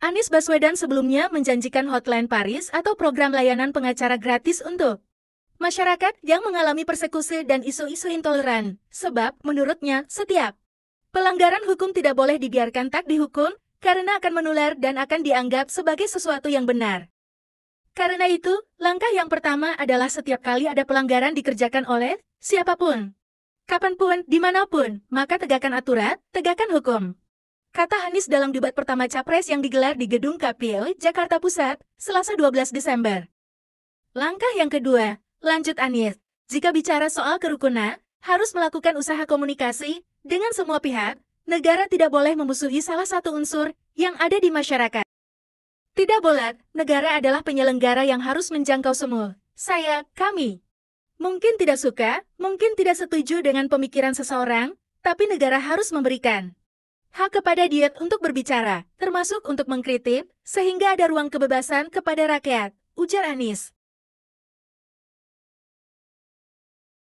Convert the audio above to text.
Anies Baswedan sebelumnya menjanjikan hotline Paris atau program layanan pengacara gratis untuk masyarakat yang mengalami persekusi dan isu-isu intoleran, sebab menurutnya setiap pelanggaran hukum tidak boleh dibiarkan tak dihukum karena akan menular dan akan dianggap sebagai sesuatu yang benar. Karena itu, langkah yang pertama adalah setiap kali ada pelanggaran dikerjakan oleh siapapun, kapanpun, dimanapun, maka tegakkan aturan, tegakkan hukum kata Hanis dalam debat pertama Capres yang digelar di Gedung Kapil, Jakarta Pusat, Selasa 12 Desember. Langkah yang kedua, lanjut Anies. Jika bicara soal kerukunan, harus melakukan usaha komunikasi dengan semua pihak, negara tidak boleh memusuhi salah satu unsur yang ada di masyarakat. Tidak boleh, negara adalah penyelenggara yang harus menjangkau semua. Saya, kami. Mungkin tidak suka, mungkin tidak setuju dengan pemikiran seseorang, tapi negara harus memberikan hak kepada diet untuk berbicara, termasuk untuk mengkritik, sehingga ada ruang kebebasan kepada rakyat, ujar Anies.